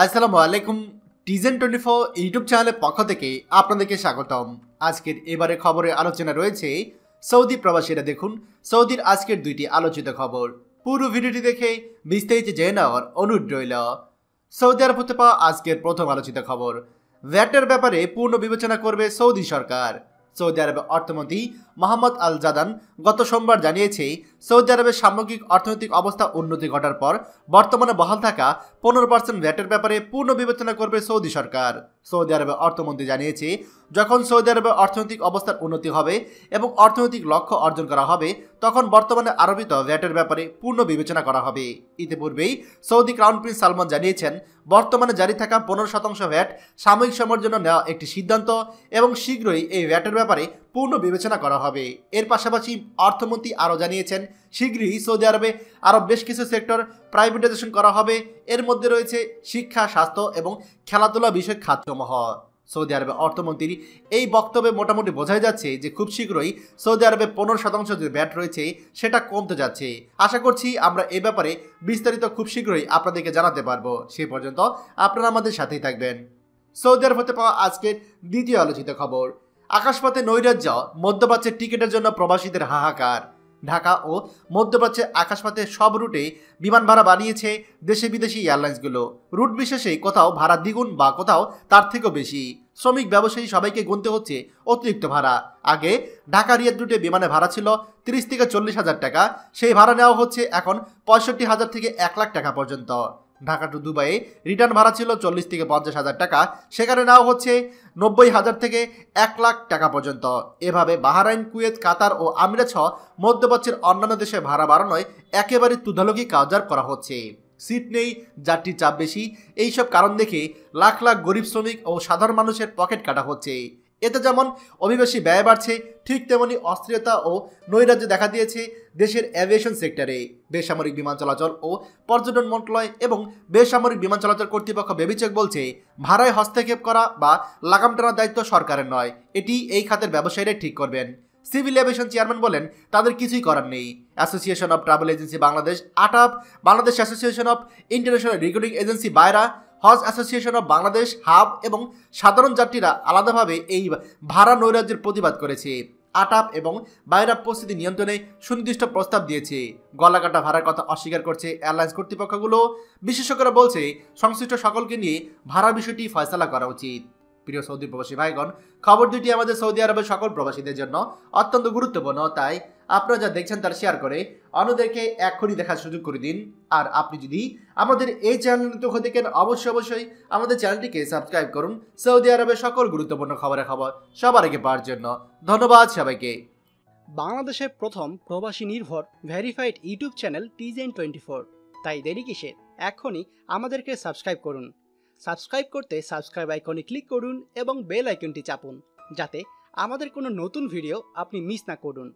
আসসালামু আলাইকুম টিজেন twenty four YouTube চ্যানেলের পক্ষ থেকে আপনাদেরকে স্বাগতম আজকের এবারে খবরে আলোচনা রয়েছে সৌদি প্রবাসীরা দেখুন সৌদির আজকের দুইটি আলোচিত খবর পুরো ভিডিওটি দেখে বিস্তারিত জেনে নেওয়ার অনুরোধ রইল সৌদি আরব হতে পাওয়া আজকের প্রথম আলোচিত খবর ভ্যাটের ব্যাপারে পূর্ণ বিবেচনা করবে সৌদি সরকার সৌদি আরবের অর্থমন্ত্রী মোহাম্মদ আল জাদান গত সোমবার জানিয়েছে সৌদি আরবের সামগ্রিক অর্থনৈতিক অবস্থা উন্নতি ঘটার পর বর্তমানে বহাল থাকা পনেরো পার্সেন্ট ভ্যাটের ব্যাপারে পূর্ণ বিবেচনা করবে সৌদি সরকার সৌদি আরবের অর্থমন্ত্রী জানিয়েছে যখন সৌদি আরবের অর্থনৈতিক অবস্থার উন্নতি হবে এবং অর্থনৈতিক লক্ষ্য অর্জন করা হবে তখন বর্তমানে আরোপিত ভ্যাটের ব্যাপারে পূর্ণ বিবেচনা করা হবে ইতিপূর্বেই সৌদি ক্রাউন প্রিন্স সালমান জানিয়েছেন বর্তমানে জারি থাকা পনেরো শতাংশ ভ্যাট সাময়িক সময়ের জন্য নেওয়া একটি সিদ্ধান্ত এবং শীঘ্রই এই ভ্যাটের ব্যাপারে পূর্ণ বিবেচনা করা হবে এর পাশাপাশি অর্থমন্ত্রী আরও জানিয়েছেন শীঘ্রই সৌদি আরবে আরও বেশ কিছু সেক্টর প্রাইভেটাইজেশন করা হবে এর মধ্যে রয়েছে শিক্ষা স্বাস্থ্য এবং খেলাধুলা বিষয়ক খাদ্যমহ সৌদি আরবে অর্থমন্ত্রী এই বক্তব্যে মোটামুটি বোঝাই যাচ্ছে যে খুব শীঘ্রই সৌদি আরবে পনেরো শতাংশ যে ব্যাট রয়েছে সেটা কমতে যাচ্ছে আশা করছি আমরা এ ব্যাপারে বিস্তারিত খুব শীঘ্রই আপনাদেরকে জানাতে পারবো সে পর্যন্ত আপনারা আমাদের সাথেই থাকবেন সৌদি আরব হতে পাওয়া আজকের দ্বিতীয় আলোচিত খবর আকাশপথে নৈরাজ্য মধ্যপ্রাচ্যের টিকিটের জন্য প্রবাসীদের হাহাকার ঢাকা ও মধ্যপ্রাচ্যের আকাশপথে সব রুটে বিমান ভাড়া বানিয়েছে দেশে বিদেশি এয়ারলাইন্সগুলো রুট বিশেষে কোথাও ভাড়া দ্বিগুণ বা কোথাও তার থেকেও বেশি শ্রমিক ব্যবসায়ী সবাইকে গুনতে হচ্ছে অতিরিক্ত ভাড়া আগে ঢাকা রিয়াদ রুটে বিমানে ভাড়া ছিল তিরিশ থেকে চল্লিশ হাজার টাকা সেই ভাড়া নেওয়া হচ্ছে এখন পঁয়ষট্টি হাজার থেকে এক লাখ টাকা পর্যন্ত ঢাকা টু দুবাইয়ে রিটার্ন ভাড়া ছিল চল্লিশ থেকে পঞ্চাশ হাজার টাকা সেখানে নেওয়া হচ্ছে নব্বই হাজার থেকে এক লাখ টাকা পর্যন্ত এভাবে বাহারাইন কুয়েত কাতার ও আমিরাছ মধ্যপ্রাচ্যের অন্যান্য দেশে ভাড়া বাড়ানোয় একেবারে তুদালকি কাজার করা হচ্ছে সিট নেই যাত্রী চাপ বেশি এইসব কারণ দেখে লাখ লাখ গরিব শ্রমিক ও সাধারণ মানুষের পকেট কাটা হচ্ছে এতে যেমন অভিবাসী ব্যয় বাড়ছে ঠিক তেমনি অস্থিরতা ও নৈরাজ্য দেখা দিয়েছে দেশের অ্যাভিয়েশন সেক্টরে বেসামরিক বিমান চলাচল ও পর্যটন মন্ত্রণালয় এবং বেসামরিক বিমান চলাচল কর্তৃপক্ষ বেবিচেক বলছে ভাড়ায় হস্তক্ষেপ করা বা লাগাম টানার দায়িত্ব সরকারের নয় এটি এই খাতের ব্যবসায়ীরাই ঠিক করবেন সিভিল এভিয়েশন চেয়ারম্যান বলেন তাদের কিছুই করার নেই association of travel agency Bangladesh ATAB Bangladesh association of international recruiting agency BAIRA হজ অ্যাসোসিয়েশন অফ বাংলাদেশ হাব এবং সাধারণ যাত্রীরা আলাদাভাবে এই ভাড়া নৈরাজ্যের প্রতিবাদ করেছে আটাপ এবং বাইরা পরিস্থিতি নিয়ন্ত্রণে সুনির্দিষ্ট প্রস্তাব দিয়েছে গলাকাটা ভাড়ার কথা অস্বীকার করছে এয়ারলাইন্স কর্তৃপক্ষগুলো বিশেষজ্ঞরা বলছে সংশ্লিষ্ট সকলকে নিয়ে ভাড়া বিষয়টি ফয়সলা করা উচিত প্রিয় সৌদি প্রবাসী ভাইগণ খবর দুটি আমাদের সৌদি আরবের সকল প্রবাসীদের জন্য অত্যন্ত গুরুত্বপূর্ণ তাই আপনারা যা দেখছেন তার শেয়ার করে অন্যদেরকে এখনই দেখার সুযোগ করে দিন আর আপনি যদি আমাদের এই চ্যানেল নতুন হয়ে দেখেন অবশ্যই অবশ্যই আমাদের চ্যানেলটিকে সাবস্ক্রাইব করুন সৌদি আরবের সকল গুরুত্বপূর্ণ খবরের খবর সবার আগে পাওয়ার জন্য ধন্যবাদ সবাইকে বাংলাদেশের প্রথম প্রবাসী নির্ভর ভেরিফাইড ইউটিউব চ্যানেল টিজেন টোয়েন্টি ফোর তাই দেরি কিসে এখনই আমাদেরকে সাবস্ক্রাইব করুন সাবস্ক্রাইব করতে সাবস্ক্রাইব আইকনে ক্লিক করুন এবং বেল আইকনটি চাপুন যাতে আমাদের কোনো নতুন ভিডিও আপনি মিস না করুন